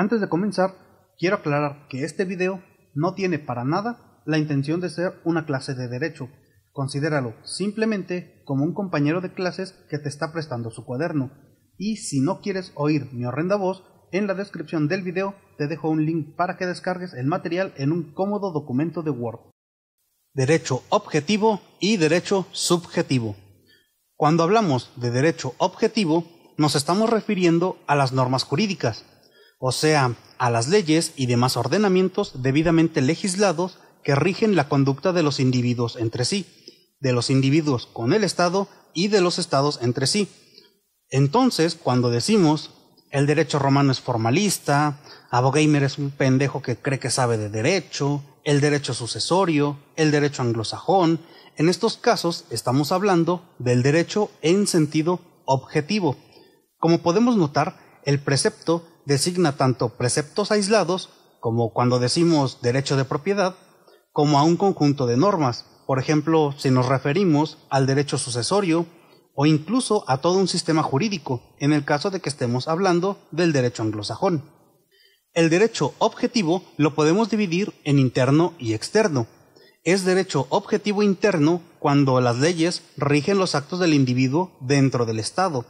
Antes de comenzar, quiero aclarar que este video no tiene para nada la intención de ser una clase de derecho. Considéralo simplemente como un compañero de clases que te está prestando su cuaderno. Y si no quieres oír mi horrenda voz, en la descripción del video te dejo un link para que descargues el material en un cómodo documento de Word. Derecho objetivo y derecho subjetivo. Cuando hablamos de derecho objetivo, nos estamos refiriendo a las normas jurídicas, o sea, a las leyes y demás ordenamientos debidamente legislados que rigen la conducta de los individuos entre sí, de los individuos con el Estado y de los Estados entre sí. Entonces, cuando decimos el derecho romano es formalista, Abogamer es un pendejo que cree que sabe de derecho, el derecho sucesorio, el derecho anglosajón, en estos casos estamos hablando del derecho en sentido objetivo. Como podemos notar, el precepto designa tanto preceptos aislados, como cuando decimos derecho de propiedad, como a un conjunto de normas, por ejemplo, si nos referimos al derecho sucesorio o incluso a todo un sistema jurídico, en el caso de que estemos hablando del derecho anglosajón. El derecho objetivo lo podemos dividir en interno y externo. Es derecho objetivo interno cuando las leyes rigen los actos del individuo dentro del Estado,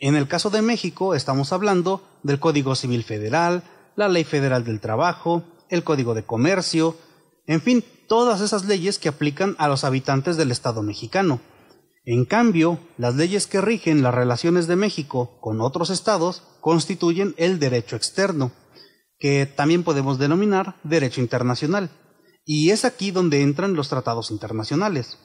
en el caso de México estamos hablando del Código Civil Federal, la Ley Federal del Trabajo, el Código de Comercio, en fin, todas esas leyes que aplican a los habitantes del Estado mexicano. En cambio, las leyes que rigen las relaciones de México con otros estados constituyen el derecho externo, que también podemos denominar derecho internacional, y es aquí donde entran los tratados internacionales.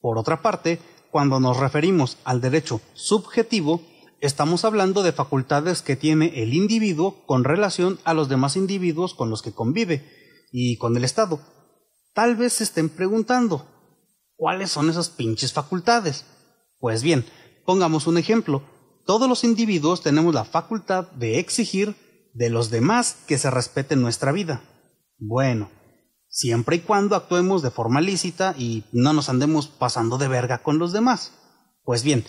Por otra parte, cuando nos referimos al derecho subjetivo, Estamos hablando de facultades que tiene el individuo con relación a los demás individuos con los que convive y con el Estado. Tal vez se estén preguntando, ¿cuáles son esas pinches facultades? Pues bien, pongamos un ejemplo. Todos los individuos tenemos la facultad de exigir de los demás que se respete nuestra vida. Bueno, siempre y cuando actuemos de forma lícita y no nos andemos pasando de verga con los demás. Pues bien,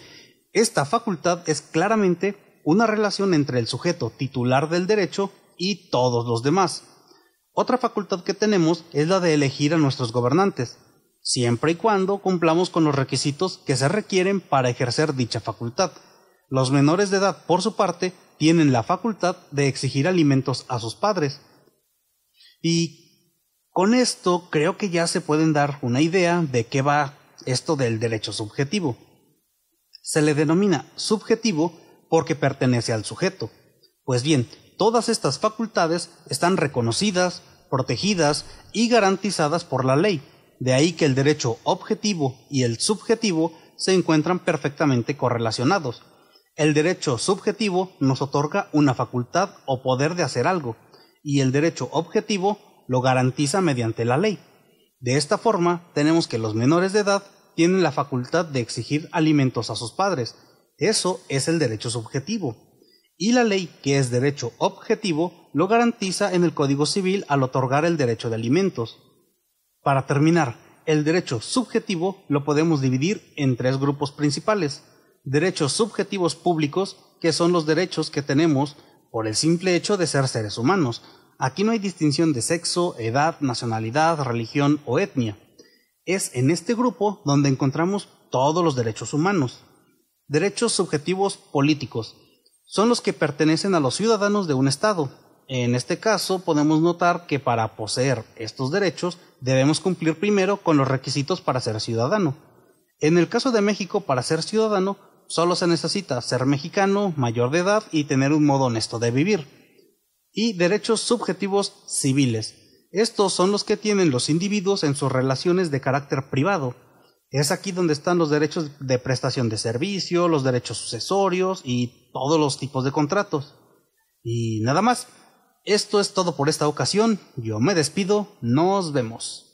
esta facultad es claramente una relación entre el sujeto titular del derecho y todos los demás. Otra facultad que tenemos es la de elegir a nuestros gobernantes, siempre y cuando cumplamos con los requisitos que se requieren para ejercer dicha facultad. Los menores de edad, por su parte, tienen la facultad de exigir alimentos a sus padres. Y con esto creo que ya se pueden dar una idea de qué va esto del derecho subjetivo. Se le denomina subjetivo porque pertenece al sujeto. Pues bien, todas estas facultades están reconocidas, protegidas y garantizadas por la ley. De ahí que el derecho objetivo y el subjetivo se encuentran perfectamente correlacionados. El derecho subjetivo nos otorga una facultad o poder de hacer algo, y el derecho objetivo lo garantiza mediante la ley. De esta forma, tenemos que los menores de edad tienen la facultad de exigir alimentos a sus padres. Eso es el derecho subjetivo. Y la ley, que es derecho objetivo, lo garantiza en el Código Civil al otorgar el derecho de alimentos. Para terminar, el derecho subjetivo lo podemos dividir en tres grupos principales. Derechos subjetivos públicos, que son los derechos que tenemos por el simple hecho de ser seres humanos. Aquí no hay distinción de sexo, edad, nacionalidad, religión o etnia. Es en este grupo donde encontramos todos los derechos humanos. Derechos subjetivos políticos son los que pertenecen a los ciudadanos de un Estado. En este caso podemos notar que para poseer estos derechos debemos cumplir primero con los requisitos para ser ciudadano. En el caso de México, para ser ciudadano solo se necesita ser mexicano, mayor de edad y tener un modo honesto de vivir. Y derechos subjetivos civiles estos son los que tienen los individuos en sus relaciones de carácter privado. Es aquí donde están los derechos de prestación de servicio, los derechos sucesorios y todos los tipos de contratos. Y nada más. Esto es todo por esta ocasión. Yo me despido. Nos vemos.